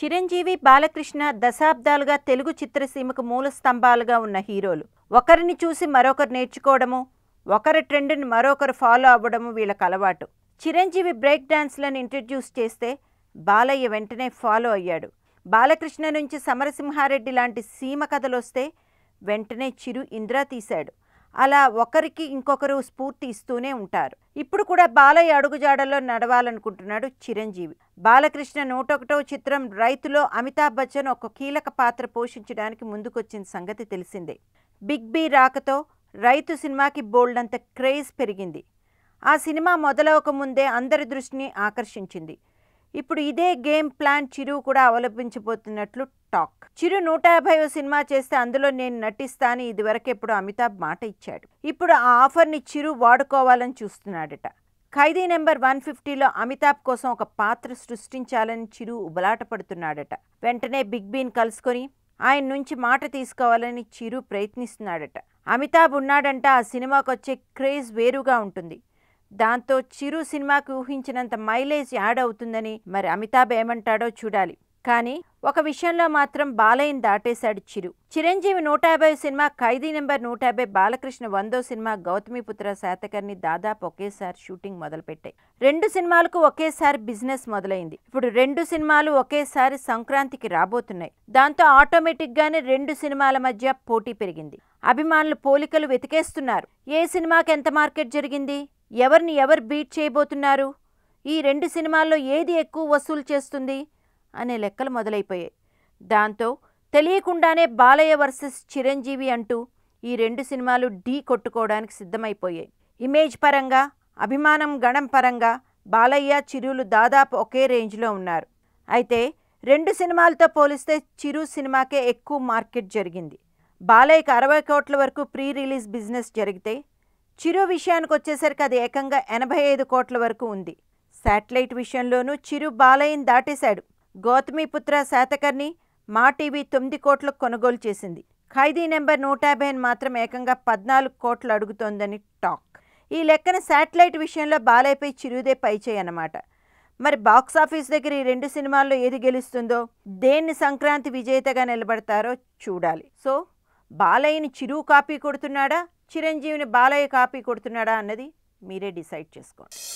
చిరంజీవి బాలకృష్ణ దశాబ్దాలుగా తెలుగు చిత్రసీమకు మూల స్తంభాలుగా ఉన్న హీరోలు ఒకరిని చూసి మరొకరు నేర్చుకోవడము ఒకరి ట్రెండ్ని మరొకరు ఫాలో అవ్వడము వీళ్ళకు అలవాటు చిరంజీవి బ్రేక్ డాన్స్లను ఇంట్రడ్యూస్ చేస్తే బాలయ్య వెంటనే ఫాలో అయ్యాడు బాలకృష్ణ నుంచి సమరసింహారెడ్డి లాంటి సీమ కథలొస్తే వెంటనే చిరు ఇంద్ర తీశాడు అలా ఒకరికి ఇంకొకరు స్ఫూర్తి ఇస్తూనే ఉంటారు ఇప్పుడు కూడా బాలయ్య అడుగుజాడల్లో నడవాలనుకుంటున్నాడు చిరంజీవి బాలకృష్ణ నూటొకటో చిత్రం రైతులో అమితాబ్ బచ్చన్ ఒక కీలక పాత్ర పోషించడానికి ముందుకొచ్చిన సంగతి తెలిసిందే బిగ్ బి రాకతో రైతు సినిమాకి బోల్డంత క్రేజ్ పెరిగింది ఆ సినిమా ముందే అందరి దృష్టిని ఆకర్షించింది ఇప్పుడు ఇదే గేమ్ ప్లాన్ చిరు కూడా అవలంబించబోతున్నట్లు టాక్ చిరు నూట యాభైవ సినిమా చేస్తే అందులో నేను నటిస్తాను ఇదివరకు ఎప్పుడు అమితాబ్ మాట ఇచ్చాడు ఇప్పుడు ఆ ఆఫర్ని చిరు వాడుకోవాలని చూస్తున్నాడట ఖైదీ నెంబర్ వన్ ఫిఫ్టీలో అమితాబ్ కోసం ఒక పాత్ర సృష్టించాలని చిరు ఉబలాట పడుతున్నాడట వెంటనే బిగ్ బీన్ కలుసుకొని ఆయన నుంచి మాట తీసుకోవాలని చిరు ప్రయత్నిస్తున్నాడట అమితాబ్ ఉన్నాడంట ఆ సినిమాకు వచ్చే క్రేజ్ వేరుగా ఉంటుంది దాంతో చిరు సినిమాకి ఊహించినంత మైలేజ్ యాడ్ అవుతుందని మరి అమితాబ్ ఏమంటాడో చూడాలి కానీ ఒక విషయంలో మాత్రం బాలయ్యని దాటేశాడు చిరు చిరంజీవి నూట యాభై సినిమా ఖైదీ నెంబర్ నూట యాభై బాలకృష్ణ వందో సినిమా గౌతమిపుత్ర శాతకర్ని దాదాపు ఒకేసారి షూటింగ్ మొదలుపెట్టాయి రెండు సినిమాలకు ఒకేసారి బిజినెస్ మొదలైంది ఇప్పుడు రెండు సినిమాలు ఒకేసారి సంక్రాంతికి రాబోతున్నాయి దాంతో ఆటోమేటిక్గానే రెండు సినిమాల మధ్య పోటీ పెరిగింది అభిమానులు పోలికలు వెతికేస్తున్నారు ఏ సినిమాకి ఎంత మార్కెట్ జరిగింది ఎవరిని ఎవరు బీట్ చేయబోతున్నారు ఈ రెండు సినిమాల్లో ఏది ఎక్కువ వసూలు చేస్తుంది అనే లెక్కలు మొదలైపోయాయి దాంతో తెలియకుండానే బాలయ్య వర్సెస్ చిరంజీవి అంటూ ఈ రెండు సినిమాలు ఢీ కొట్టుకోవడానికి సిద్ధమైపోయాయి ఇమేజ్ పరంగా అభిమానం గణం పరంగా బాలయ్య చిరులు దాదాపు ఒకే రేంజ్లో ఉన్నారు అయితే రెండు సినిమాలతో పోలిస్తే చిరు సినిమాకే ఎక్కువ మార్కెట్ జరిగింది బాలయ్యకి అరవై కోట్ల వరకు ప్రీ రిలీజ్ బిజినెస్ జరిగితే చిరు విషయానికి వచ్చేసరికి అది ఏకంగా ఎనభై ఐదు కోట్ల వరకు ఉంది శాటిలైట్ విషయంలోనూ చిరు బాలయ్యని దాటేశాడు గౌతమిపుత్ర శాతకర్ణి మా టీవీ తొమ్మిది కోట్లకు కొనుగోలు చేసింది ఖైదీ నెంబర్ నూట యాభై మాత్రం ఏకంగా పద్నాలుగు కోట్లు అడుగుతోందని టాక్ ఈ లెక్కన శాటిలైట్ విషయంలో బాలయ్యపై చిరుదే పైచేయి అన్నమాట మరి బాక్సాఫీస్ దగ్గర ఈ రెండు సినిమాల్లో ఏది గెలుస్తుందో దేన్ని సంక్రాంతి విజేతగా నిలబడతారో చూడాలి సో బాలయ్యని చిరువు కాపీ కొడుతున్నాడా చిరంజీవిని బాలయ్య కాపీ కొడుతున్నాడా అన్నది మీరే డిసైడ్ చేసుకోండి